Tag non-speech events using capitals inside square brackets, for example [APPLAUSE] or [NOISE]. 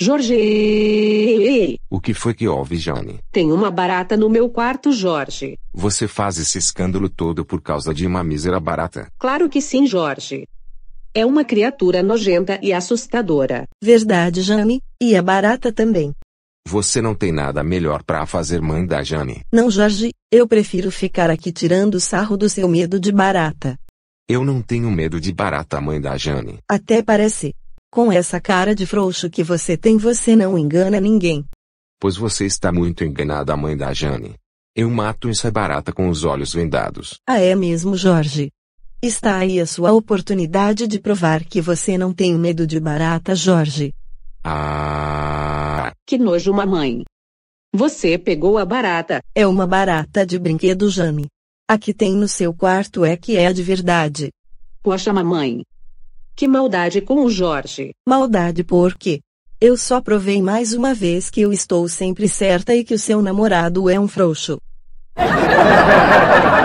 Jorge! O que foi que houve, Jane? Tem uma barata no meu quarto, Jorge. Você faz esse escândalo todo por causa de uma mísera barata? Claro que sim, Jorge. É uma criatura nojenta e assustadora. Verdade, Jane. E a barata também. Você não tem nada melhor para fazer, mãe da Jane. Não, Jorge. Eu prefiro ficar aqui tirando sarro do seu medo de barata. Eu não tenho medo de barata, mãe da Jane. Até parece. Com essa cara de frouxo que você tem, você não engana ninguém. Pois você está muito enganada, mãe da Jane. Eu mato essa barata com os olhos vendados. Ah, é mesmo, Jorge? Está aí a sua oportunidade de provar que você não tem medo de barata, Jorge. Ah. Que nojo, mamãe. Você pegou a barata. É uma barata de brinquedo, Jane. A que tem no seu quarto é que é a de verdade. Poxa, mamãe, que maldade com o Jorge. Maldade por quê? Eu só provei mais uma vez que eu estou sempre certa e que o seu namorado é um frouxo. [LAUGHS]